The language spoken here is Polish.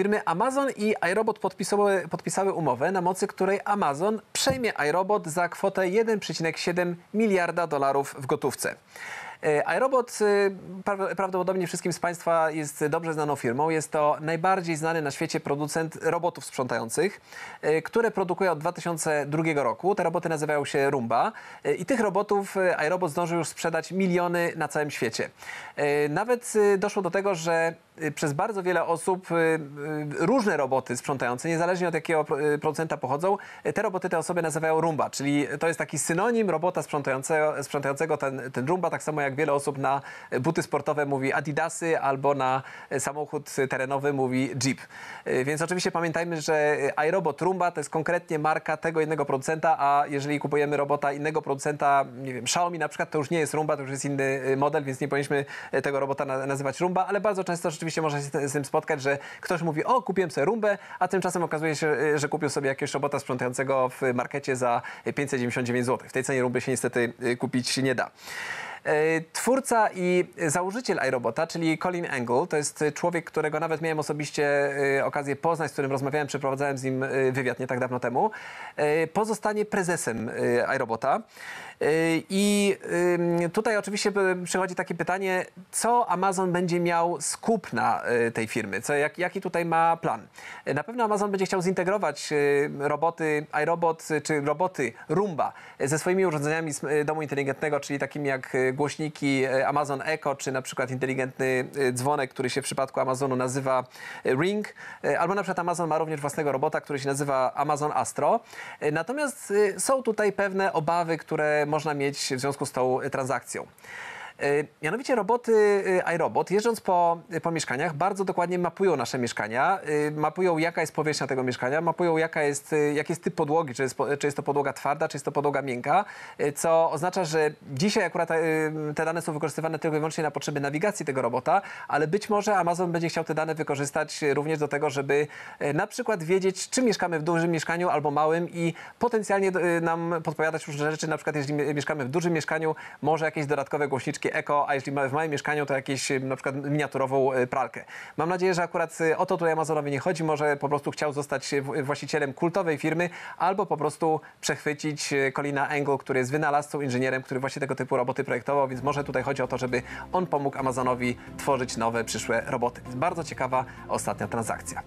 Firmy Amazon i iRobot podpisały, podpisały umowę, na mocy której Amazon przejmie iRobot za kwotę 1,7 miliarda dolarów w gotówce. E, iRobot y, prawdopodobnie wszystkim z Państwa jest dobrze znaną firmą. Jest to najbardziej znany na świecie producent robotów sprzątających, e, które produkuje od 2002 roku. Te roboty nazywają się Rumba e, i tych robotów iRobot zdążył już sprzedać miliony na całym świecie. Nawet y, doszło do tego, że Y, przez bardzo wiele osób y, y, różne roboty sprzątające, niezależnie od jakiego producenta pochodzą, te roboty te osoby nazywają rumba, czyli to jest taki synonim robota sprzątającego, sprzątającego ten, ten rumba, tak samo jak wiele osób na buty sportowe mówi adidasy albo na samochód terenowy mówi jeep. Więc oczywiście pamiętajmy, że iRobot Rumba to jest konkretnie marka tego jednego producenta, a jeżeli kupujemy robota innego producenta, nie wiem, Xiaomi na przykład, to już nie jest Rumba, to już jest inny model, więc nie powinniśmy tego robota nazywać Rumba, ale bardzo często rzeczywiście oczywiście można się z tym spotkać, że ktoś mówi, o kupiłem sobie rumbę, a tymczasem okazuje się, y, że kupił sobie jakiegoś robota sprzątającego w markecie za 599 zł. W tej cenie rumby się niestety y, kupić nie da. E, twórca i założyciel iRobota, czyli Colin Engel, to jest człowiek, którego nawet miałem osobiście e, okazję poznać, z którym rozmawiałem, przeprowadzałem z nim e, wywiad nie tak dawno temu, pozostanie prezesem iRobota. I tutaj oczywiście przychodzi takie pytanie, co Amazon będzie miał z na tej firmy? Co, jak, jaki tutaj ma plan? Na pewno Amazon będzie chciał zintegrować roboty iRobot czy roboty Roomba ze swoimi urządzeniami z domu inteligentnego, czyli takimi jak głośniki e, Amazon Echo, czy na przykład inteligentny e, dzwonek, który się w przypadku Amazonu nazywa e, Ring, albo na przykład Amazon ma również własnego robota, który się nazywa Amazon Astro. Natomiast są tutaj pewne obawy, które można mieć w związku z tą transakcją. E, mianowicie roboty e, iRobot, jeżdżąc po, e, po mieszkaniach, bardzo dokładnie mapują nasze mieszkania, mapują jaka jest powierzchnia tego mieszkania, mapują jaka jest, jaki jest typ podłogi, czy jest, czy jest to podłoga twarda, czy jest to podłoga miękka, co oznacza, że dzisiaj akurat te dane są wykorzystywane tylko i wyłącznie na potrzeby nawigacji tego robota, ale być może Amazon będzie chciał te dane wykorzystać również do tego, żeby na przykład wiedzieć, czy mieszkamy w dużym mieszkaniu albo małym i potencjalnie nam podpowiadać różne rzeczy, na przykład jeśli mieszkamy w dużym mieszkaniu, może jakieś dodatkowe głośniczki eko, a jeśli w moim mieszkaniu, to jakieś y, na przykład miniaturową y, pralkę. Mam nadzieję, że akurat y, o to tutaj Amazonowi nie chodzi, może po prostu chciał zostać właścicielem kultowej firmy albo po prostu przechwycić Colina Engel, który jest wynalazcą, inżynierem, który właśnie tego typu roboty projektował, więc może tutaj chodzi o to, żeby on pomógł Amazonowi tworzyć nowe, przyszłe roboty. Bardzo ciekawa ostatnia transakcja.